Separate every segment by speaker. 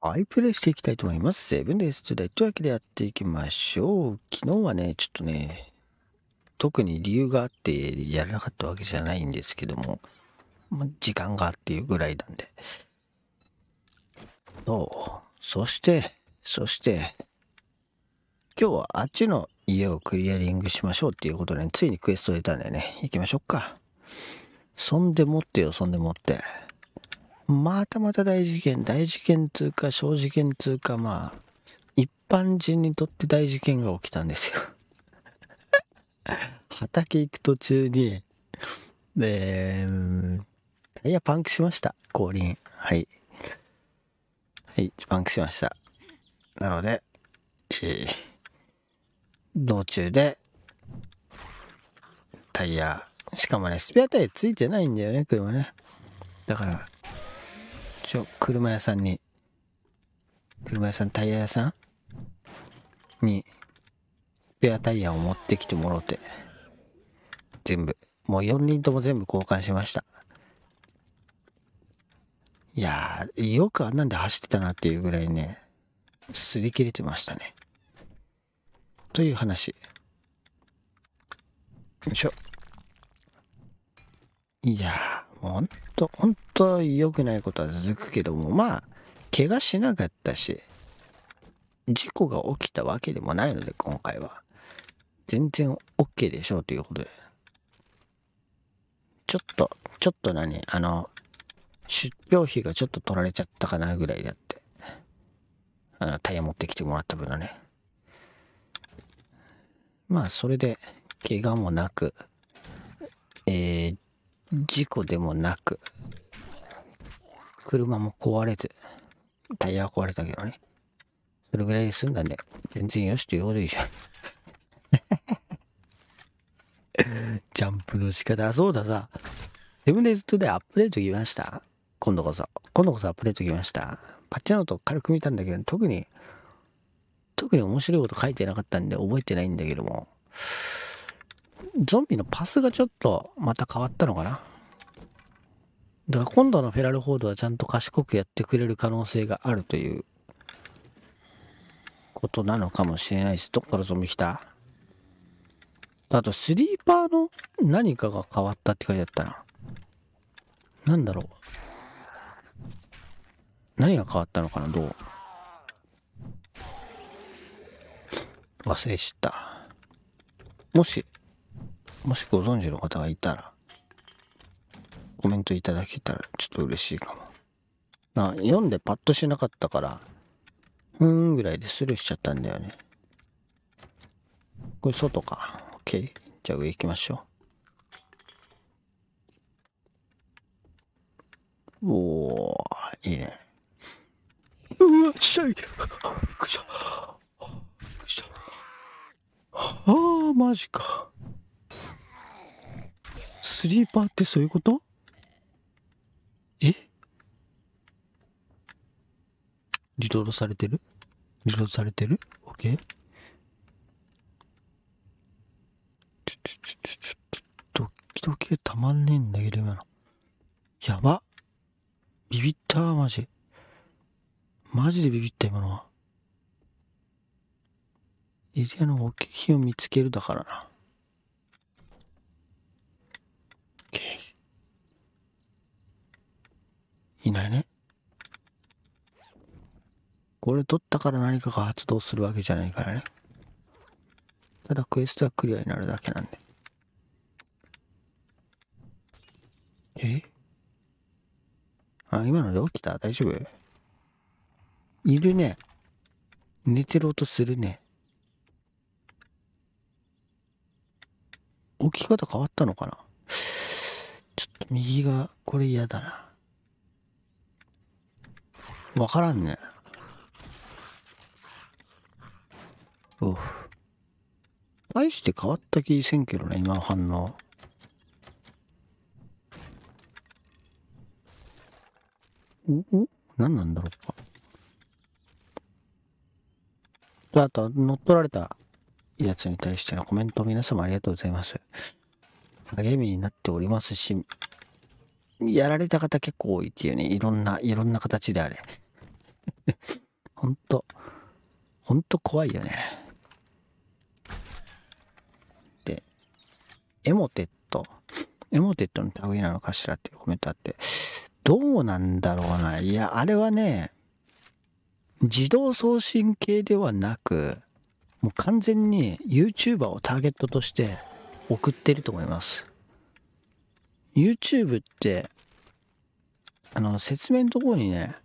Speaker 1: はい、プレイしていきたいと思います。セブンです。トゥデイ。というわけでやっていきましょう。昨日はね、ちょっとね、特に理由があってやらなかったわけじゃないんですけども、ま、時間があっていうぐらいなんで。そう。そして、そして、今日はあっちの家をクリアリングしましょうっていうことで、ね、ついにクエストを得たんだよね。行きましょうか。そんでもってよ、そんでもって。またまた大事件大事件つうか小事件つうかまあ一般人にとって大事件が起きたんですよ 畑行く途中にでタイヤパンクしました後輪はいはいパンクしましたなので、えー、道中でタイヤしかもねスペアタイヤついてないんだよね車ねだからちょ、車屋さんに、車屋さん、タイヤ屋さんに、スペアタイヤを持ってきてもろうて、全部、もう4人とも全部交換しました。いやー、よくあんなんで走ってたなっていうぐらいね、擦り切れてましたね。という話。よいしょ。いやー。ほんと、ほんと良くないことは続くけども、まあ、怪我しなかったし、事故が起きたわけでもないので、今回は。全然 OK でしょうということで。ちょっと、ちょっと何あの、出張費がちょっと取られちゃったかなぐらいだって。あの、タイヤ持ってきてもらった分のね。まあ、それで、怪我もなく、えー事故でもなく、車も壊れず、タイヤは壊れたけどね。それぐらいで済んだんで、全然よしと言うれいじゃん。ジャンプの仕方、そうださ。セブンデイズトでアップデートきました今度こそ。今度こそアップデートきました。パッチャノと軽く見たんだけど、特に、特に面白いこと書いてなかったんで覚えてないんだけども。ゾンビのパスがちょっとまた変わったのかなだから今度のフェラルフォードはちゃんと賢くやってくれる可能性があるということなのかもしれないす。どっからゾンビ来たあと、スリーパーの何かが変わったって書いてあったな。なんだろう。何が変わったのかなどう忘れちった。もし、もしご存知の方がいたら、コメントいただけたらちょっと嬉しいかも。な読んでパッとしなかったから、うーんぐらいでスルーしちゃったんだよね。これ外か。オッケー。じゃあ上行きましょう。おおいいね。うわ、ちっちゃいびっくりした。びっくりした。ああ、マジか。スリーパーってそういうことえリロードされてるリロードされてる ?OK? ちょ、ちょ、ちょ、ちょ、ドキドキたまんねえんだけど今の。やばビビったマジ。マジでビビった今のは。エリアの大きい火を見つけるだからな。いないねこれ取ったから何かが発動するわけじゃないからねただクエストはクリアになるだけなんでえあ今ので起きた大丈夫いるね寝てる音するね起き方変わったのかなちょっと右がこれ嫌だなわからんね。うう。大して変わった気せんけどね、今の反応。おお何なんだろうか。あと、乗っ取られたやつに対してのコメント皆様ありがとうございます。励みになっておりますし、やられた方結構多いっていうね、いろんな、いろんな形であれ。ほんと、ほんと怖いよね。で、エモテット、エモテットの類なのかしらっていうコメントあって、どうなんだろうな。いや、あれはね、自動送信系ではなく、もう完全に YouTuber をターゲットとして送ってると思います。YouTube ってあの説明のところにね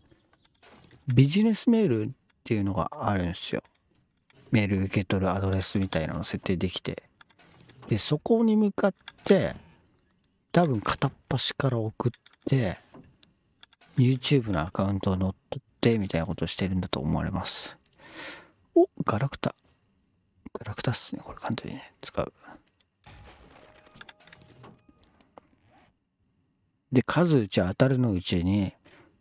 Speaker 1: ビジネスメールっていうのがあるんですよメール受け取るアドレスみたいなの設定できてでそこに向かって多分片っ端から送って YouTube のアカウントを乗っ取ってみたいなことをしてるんだと思われますおガラクタガラクタっすねこれ簡単にね使うで数打ち当たるのうちに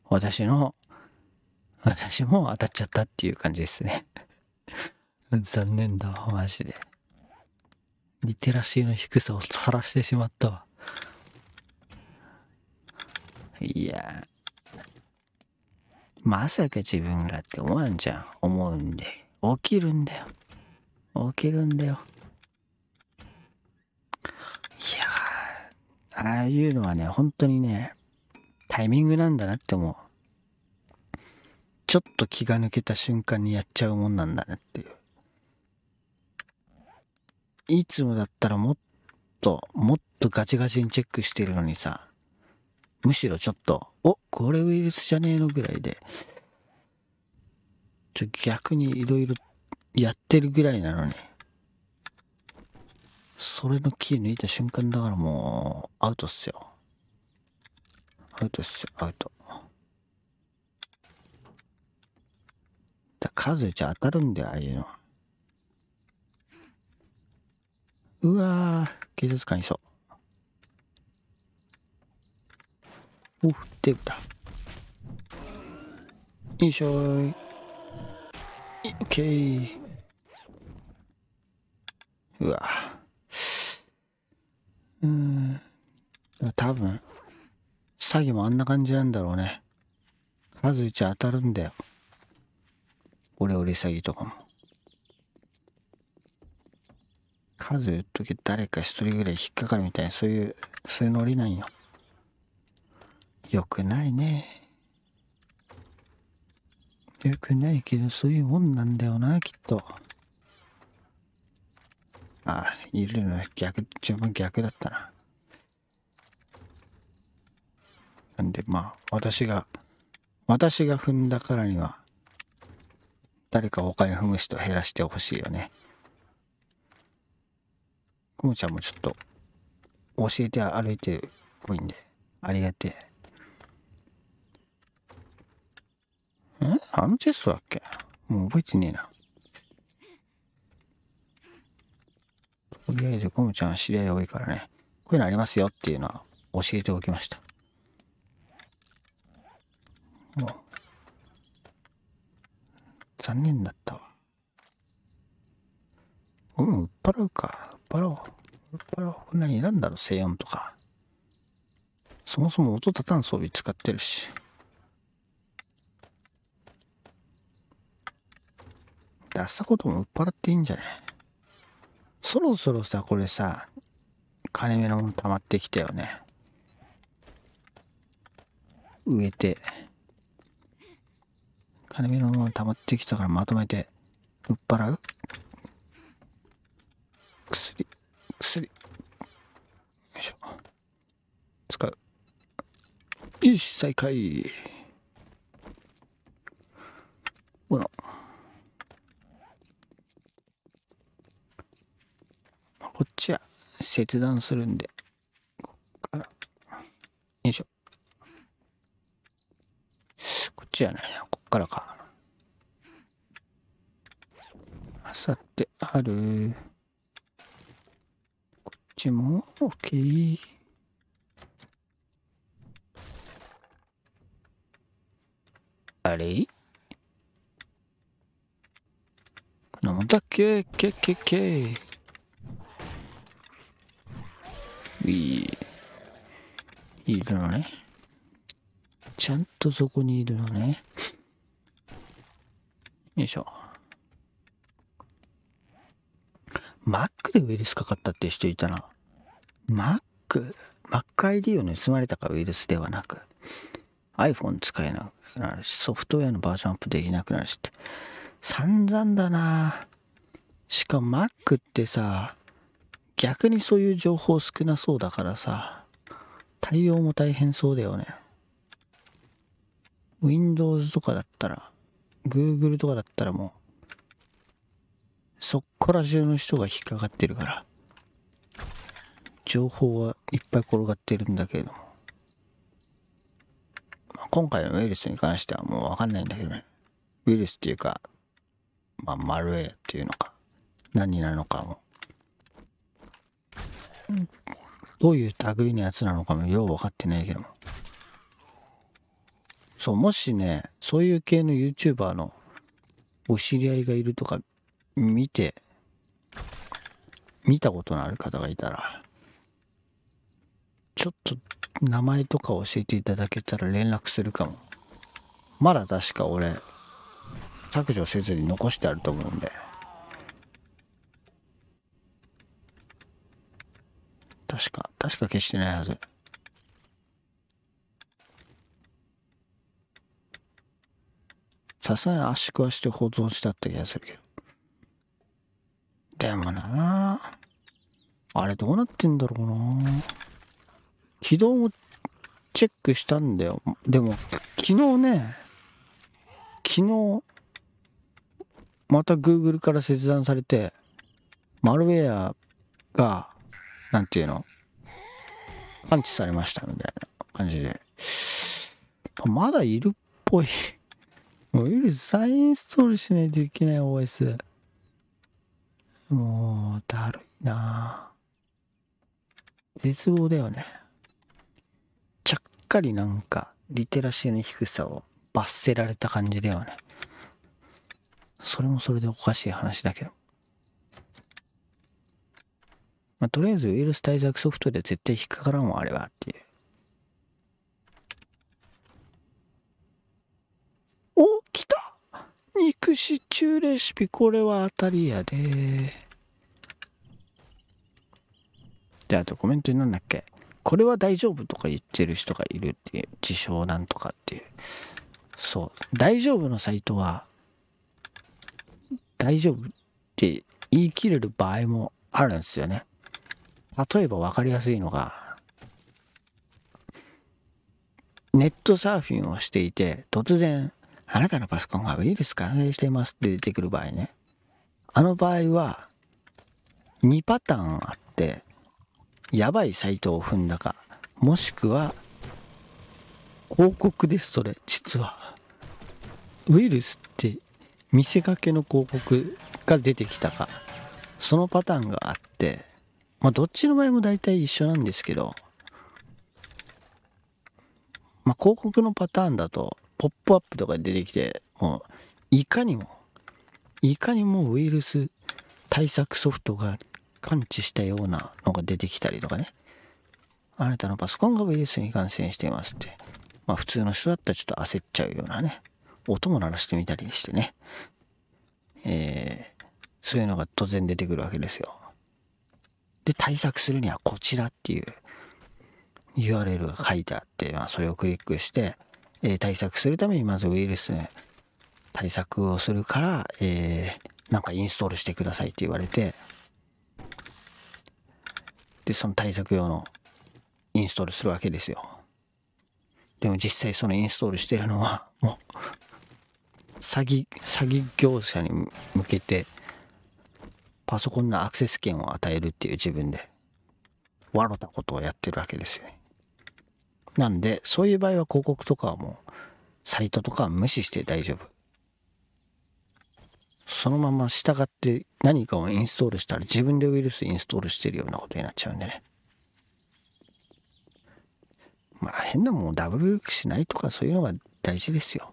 Speaker 1: 私の 私も当たっちゃったっていう感じですね 残念だわマジでリテラシーの低さをさらしてしまったわいやまさか自分がって思わんじゃん思うんで起きるんだよ起きるんだよああいうのはね、本当にね、タイミングなんだなって思う。ちょっと気が抜けた瞬間にやっちゃうもんなんだなっていう。いつもだったらもっと、もっとガチガチにチェックしてるのにさ、むしろちょっと、おこれウイルスじゃねえのぐらいで、ちょ逆にいろいろやってるぐらいなのに、ね。それのキー抜いた瞬間だからもう、アウトっすよ。アウトっすよ、アウト。だ数じゃ当たるんだよ、ああいうの。うわぁ、警察官いそう。お、デブだ。よいしょーい。オッケー。うわぁ。うん。多分、詐欺もあんな感じなんだろうね。数一当たるんだよ。オレオレ詐欺とかも。数言っとけ、誰か一人ぐらい引っかかるみたいな、そういう、そういうノリなんよ。よくないね。よくないけど、そういうもんなんだよな、きっと。あ、いるの逆、自分逆だったな。なんで、まあ、私が、私が踏んだからには、誰かお金踏む人減らしてほしいよね。くもちゃんもちょっと、教えて歩いてるいんで、ありがてえ。んあのチェストだっけもう覚えてねえな。とりあえず、コムちゃん知り合い多いからね、こういうのありますよっていうのは教えておきました。残念だったわ。ゴム売っ払うか。売っ払おう。売っ払おう。こんなになんだろう、静音とか。そもそも音立たん装備使ってるし。出したことも売っ払っていいんじゃねそろそろさ、これさ、金目のもの溜まってきたよね。植えて。金目のもの溜まってきたからまとめて、売っ払う薬、薬。よいしょ。使う。よし、再開。切断するんで、こっから、よいしょ。こっちやないな、こっからか。あさってある。こっちも、OK。あれこんなもんだっけけけけ。い。いるのね。ちゃんとそこにいるのね。よいしょ。Mac でウイルスかかったって人いたな。Mac、MacID を盗まれたかウイルスではなく、iPhone 使えなくなるし、ソフトウェアのバージョンアップできなくなるしって、散々だなしかも Mac ってさ、逆にそういう情報少なそうだからさ対応も大変そうだよね Windows とかだったら Google とかだったらもうそっから中の人が引っかかってるから情報はいっぱい転がってるんだけれども、まあ、今回のウイルスに関してはもう分かんないんだけどねウイルスっていうかまあマルウェアっていうのか何になるのかもどういう類のやつなのかもよう分かってないけどもそうもしねそういう系の YouTuber のお知り合いがいるとか見て見たことのある方がいたらちょっと名前とか教えていただけたら連絡するかもまだ確か俺削除せずに残してあると思うんで。確か、確か消してないはず。さすがに圧縮はして保存したって気がするけど。でもなあれどうなってんだろうな起動もチェックしたんだよ。でも、昨日ね、昨日、また Google から切断されて、マルウェアがなんていうの、感知されましたみたいな感じで。まだいるっぽい。もういる再インストールしないといけない OS。もう、だるいな絶望だよね。ちゃっかりなんか、リテラシーの低さを罰せられた感じだよね。それもそれでおかしい話だけど。まあ、とりあえずウイルス対策ソフトで絶対引っかからんわ、あれはっていう。お来た肉シチューレシピ、これは当たりやで。で、あとコメントになんだっけこれは大丈夫とか言ってる人がいるっていう、自称なんとかっていう。そう、大丈夫のサイトは、大丈夫って言い切れる場合もあるんですよね。例えば分かりやすいのが、ネットサーフィンをしていて、突然、あなたのパソコンがウイルス感染していますって出てくる場合ね。あの場合は、2パターンあって、やばいサイトを踏んだか、もしくは、広告です、それ、実は。ウイルスって見せかけの広告が出てきたか、そのパターンがあって、まあ、どっちの場合も大体一緒なんですけど、まあ、広告のパターンだと、ポップアップとか出てきて、もう、いかにも、いかにもウイルス対策ソフトが感知したようなのが出てきたりとかね、あなたのパソコンがウイルスに感染していますって、まあ、普通の人だったらちょっと焦っちゃうようなね、音も鳴らしてみたりしてね、えー、そういうのが突然出てくるわけですよ。で、対策するにはこちらっていう URL が書いてあって、まあ、それをクリックして、えー、対策するためにまずウイルス対策をするから、えー、なんかインストールしてくださいって言われて、で、その対策用のインストールするわけですよ。でも実際そのインストールしてるのは、もう、詐欺、詐欺業者に向けて、パソコンのアクセス権を与えるっていう自分で、悪ったことをやってるわけですよね。なんで、そういう場合は広告とかはもう、サイトとかは無視して大丈夫。そのまま従って何かをインストールしたら自分でウイルスインストールしてるようなことになっちゃうんでね。まあ変なもんダブルクリックしないとかそういうのが大事ですよ。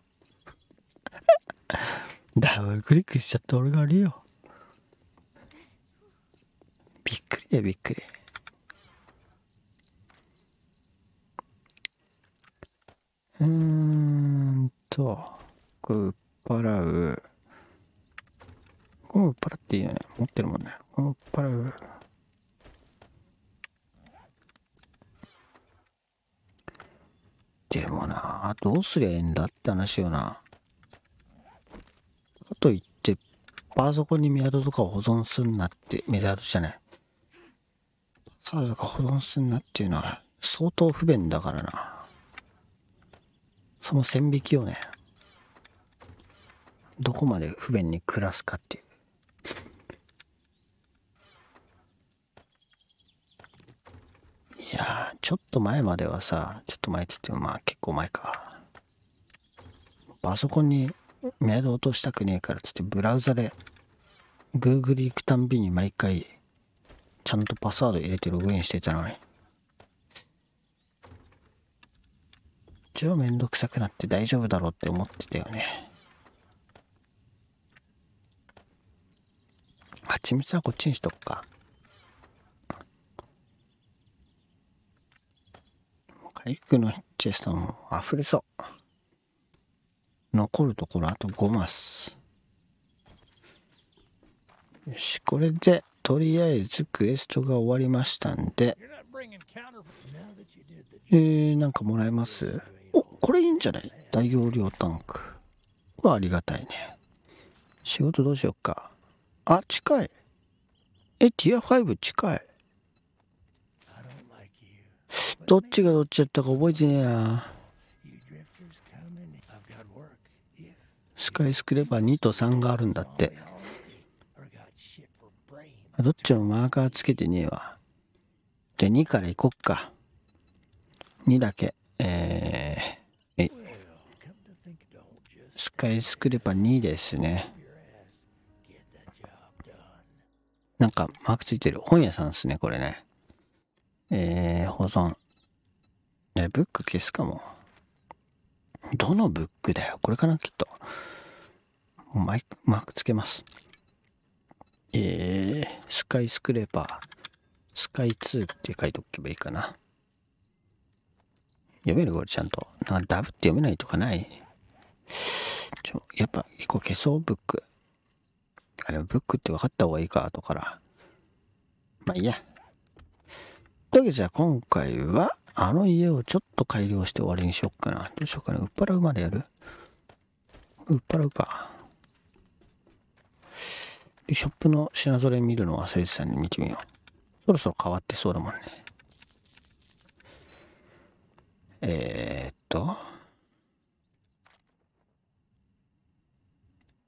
Speaker 1: ダブルクリックしちゃって俺が悪いよ。いや、びっくり。うーんと、これ、売っ払う。これ売っ払っていいよね。持ってるもんね。これ売っ払う。でもな、どうすりゃいいんだって話よな。かといって、パソコンにメアドとかを保存すんなってメザードじゃない。サラダが保存するなっていうのは相当不便だからな。その線引きをね、どこまで不便に暮らすかっていう。いやちょっと前まではさ、ちょっと前っつってもまあ結構前か。パソコンにメール落としたくねえからっつってブラウザで Google 行くたんびに毎回ちゃんとパスワード入れてログインしてたのに。応めんどくさくなって大丈夫だろうって思ってたよね。蜂蜜はこっちにしとくか。回復のチェストも溢れそう。残るところあと5マス。よし、これでとりあえずクエストが終わりましたんで、えー、なんかもらえますおこれいいんじゃない大容量タンクはありがたいね仕事どうしよっかあ近いえティア5近いどっちがどっちやったか覚えてねえなスカイスクレーパー2と3があるんだってどっちもマーカーつけてねえわ。じゃあ2から行こっか。2だけ。えー、えスカイスクレーパー2ですね。なんかマークついてる。本屋さんですね、これね。えー、保存。ね、ブック消すかも。どのブックだよ。これかな、きっと。マイク、マークつけます。ええースカイスクレーパー、スカイツーって書いておけばいいかな。読めるこれちゃんと。なダブって読めないとかない。ちょ、やっぱ、一個消そう、ブック。あれ、ブックって分かった方がいいか、後から。まあいいや。というわけでじゃ、あ今回は、あの家をちょっと改良して終わりにしよっかな。どうしようかな。売っ払うまでやる売っ払うか。で、ショップの品揃え見るのはれてさんに見てみよう。そろそろ変わってそうだもんね。えー、っと。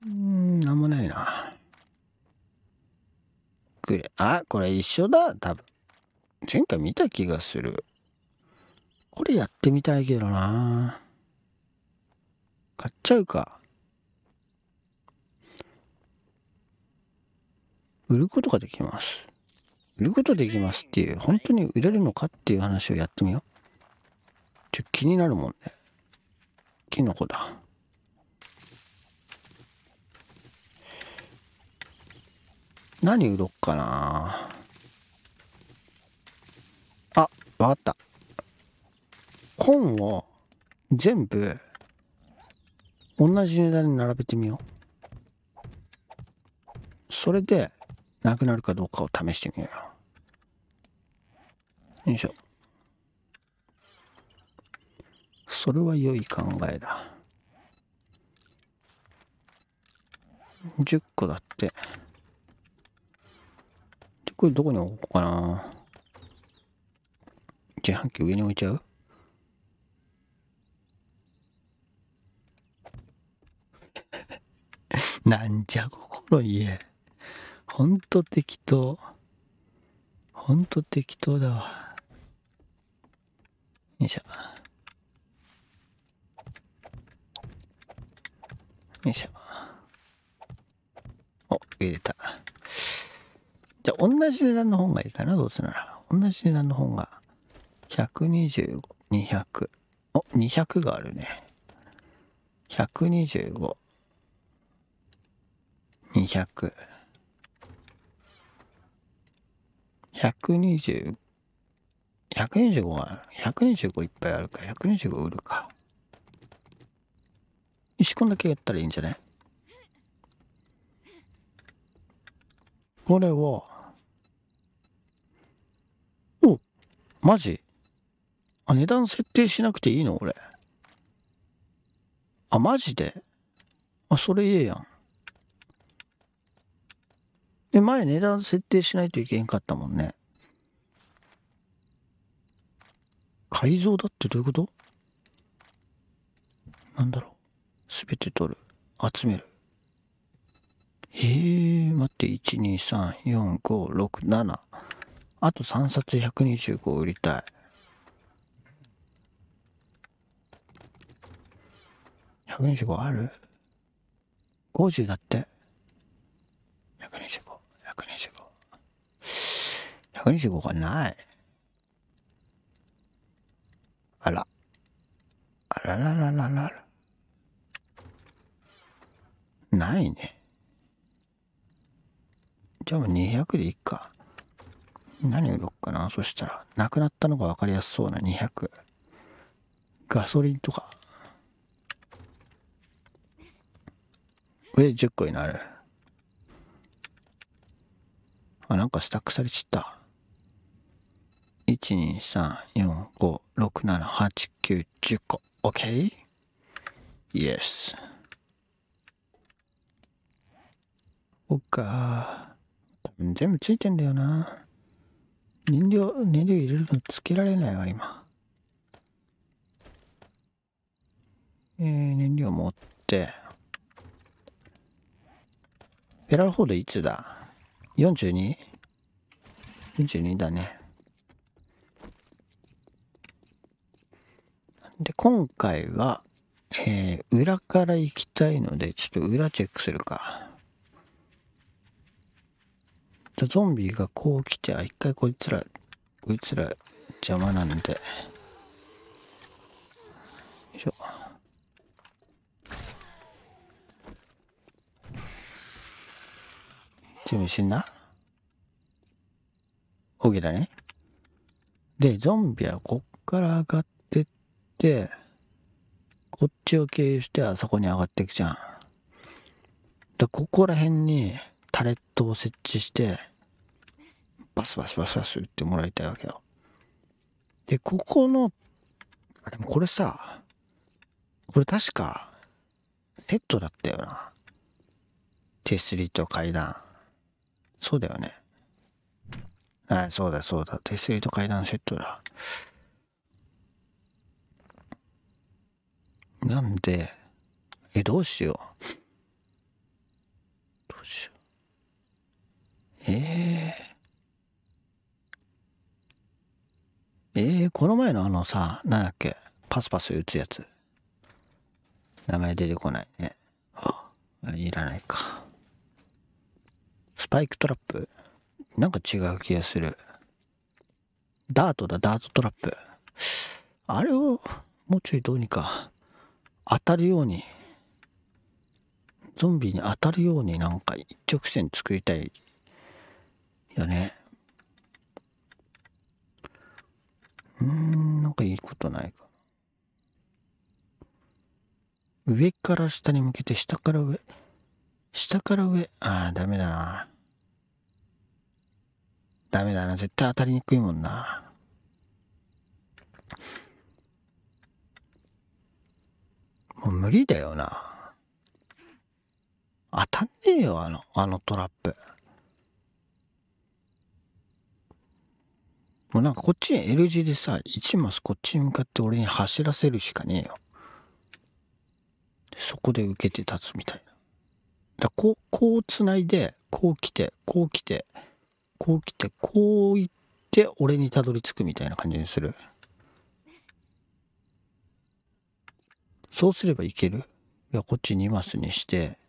Speaker 1: うん、なんもないな。グレあ、これ一緒だ、多分。前回見た気がする。これやってみたいけどな。買っちゃうか。売ることができます。売ることできますっていう、本当に売れるのかっていう話をやってみよう。ちょ、気になるもんね。キノコだ。何売ろっかなあ、わかった。本を全部同じ値段に並べてみよう。それでなくなるかどうかを試してみようよいしょそれは良い考えだ10個だってでこれどこに置こうかな自販機上に置いちゃう なんじゃ心家。ほんと適当。ほんと適当だわ。よいしょ。よいしょ。お、入れた。じゃあ、同じ値段の本がいいかな、どうせなら。同じ値段の本が。125、200。お、200があるね。125。200。120、125は、125いっぱいあるか、125売るか。石こんだけやったらいいんじゃねこれはおマジあ、値段設定しなくていいの俺。あ、マジであ、それいえやん。で、前値段設定しないといけんかったもんね。改造だってどういうことなんだろう。すべて取る。集める。えー、待って、1、2、3、4、5、6、7。あと3冊125売りたい。125ある ?50 だって。125。125。がない。あら。あらららららら。ないね。じゃあもう200でいいか。何売ろうかな。そしたら、なくなったのが分かりやすそうな200。ガソリンとか。これで10個になる。あ、なんかスタックされちった。1,2,3,4,5,6,7,8,9,10個。OK? イエス。おっか。多分全部ついてんだよな。燃料、燃料入れるのつけられないわ、今。えー、燃料持って。ペラルホードいつだ 42?42 だね。で、今回は、えー、裏から行きたいので、ちょっと裏チェックするか。ゾンビがこう来て、あ、一回こいつら、こいつら邪魔なんで。よいしょ。だね。で、ゾンビはこっから上がってって、こっちを経由してあそこに上がっていくじゃん나ここら辺にタレットを設置してバスバスバスバス打ってもらいたいわけよ。で、ここの、あ、でもこれさ、これ確か、セットだったよな。手すりと階段。そうだよね。ああ、そうだそうだ。手すりと階段セットだ。なんで、え、どうしよう。どうしよう。えー、えー、この前のあのさ、なんだっけ、パスパス打つやつ。名前出てこないね。いらないか。パイクトラップなんか違う気がする。ダートだ、ダートトラップ。あれをもうちょいどうにか当たるように、ゾンビに当たるようになんか一直線作りたいよね。うーん、なんかいいことないか上から下に向けて、下から上。下から上。ああ、ダメだな。ダメだな。絶対当たりにくいもんな。もう無理だよな。当たんねえよ、あの、あのトラップ。もうなんかこっちに L 字でさ、1マスこっちに向かって俺に走らせるしかねえよ。そこで受けて立つみたいな。だこう、こう繋いで、こう来て、こう来て、こう来てこう行って俺にたどり着くみたいな感じにするそうすればいけるいやこっち2マスにして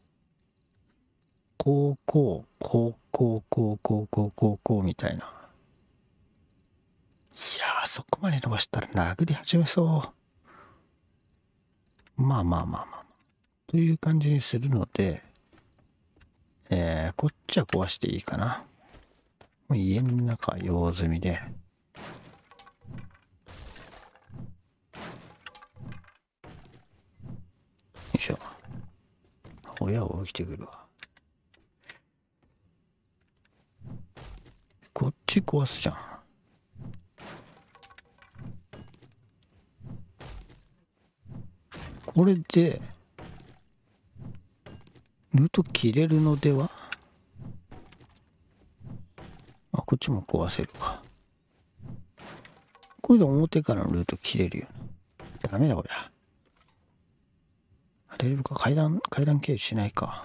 Speaker 1: こうこうこうこうこうこうこうこうこうみたいないやそこまで伸ばしたら殴り始めそうまあまあまあまあ、まあ、という感じにするのでえー、こっちは壊していいかな。家の中用済みで。よいしょ。親は起きてくるわ。こっち壊すじゃん。これで、ルート切れるのではこっちも壊せるか。これで表からのルート切れるよな。ダメだこりゃ。あ大れ夫か階段、階段経由しないか。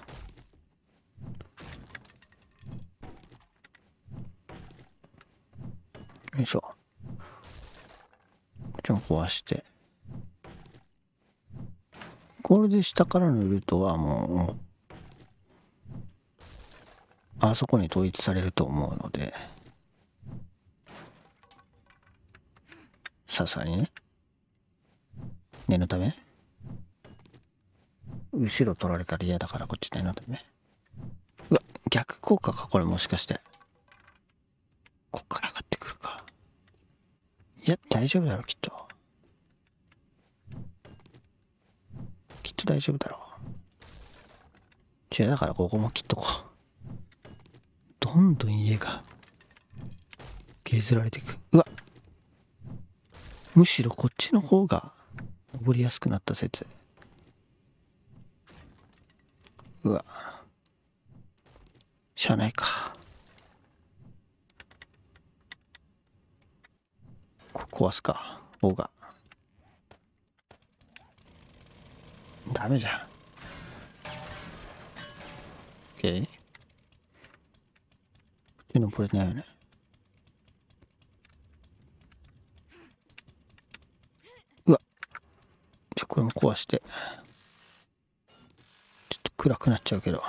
Speaker 1: よいしょ。こっちも壊して。これで下からのルートはもう、あそこに統一されると思うので。さすがにね念のため後ろ取られたら嫌だからこっち念のためうわ逆効果かこれもしかしてこっから上がってくるかいや大丈夫だろきっときっと大丈夫だろ違うだからここも切っとこうどんどん家が削られていくうわむしろこっちの方が登りやすくなった説うわしゃあないか壊すか棒がダメじゃん OK こっち登れないよねこれも壊して。ちょっと暗くなっちゃうけど。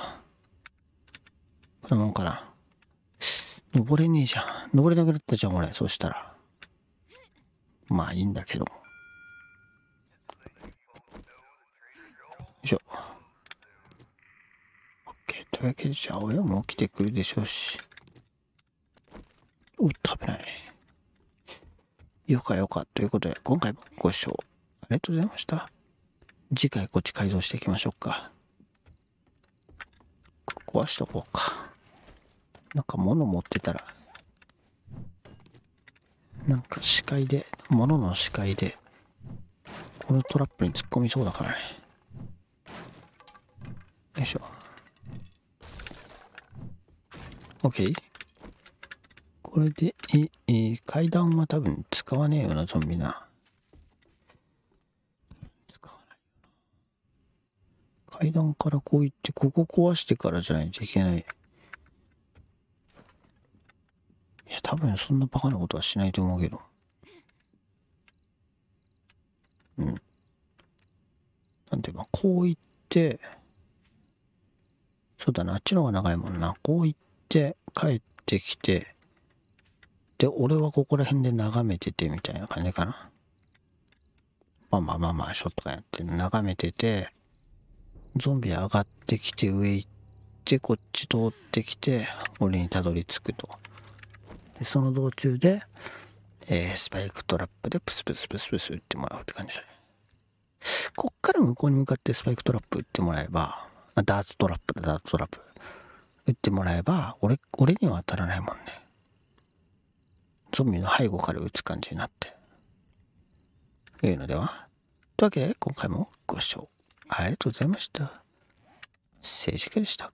Speaker 1: こんなもんかな。登れねえじゃん。登れなくなったじゃん、俺。そうしたら。まあいいんだけどよいしょ。OK。というわけで、じゃあ親も起きてくるでしょうし。おっと、危ない。よかよか。ということで、今回もご視聴ありがとうございました。次回こっち改造していきましょうか。壊しとこうか。なんか物持ってたら、なんか視界で、物の視界で、このトラップに突っ込みそうだからね。よいしょ。OK? これで、え、え階段は多分使わねえよな、ゾンビな。階段からこう行って、ここ壊してからじゃないといけない。いや、多分そんなバカなことはしないと思うけど。うん。なんで、まあ、こう行って、そうだな、あっちの方が長いもんな。こう行って、帰ってきて、で、俺はここら辺で眺めててみたいな感じかな。まあまあまあまあ、ショットガンやって、眺めてて、ゾンビ上がってきて上行ってこっち通ってきて俺にたどり着くとでその道中で、えー、スパイクトラップでプスプスプスプス打ってもらうって感じだねこっから向こうに向かってスパイクトラップ打ってもらえばダーツトラップだダーツトラップ打ってもらえば俺俺には当たらないもんねゾンビの背後から打つ感じになっていうのではというわけで今回もご視聴ありがとうございました。政治家でした。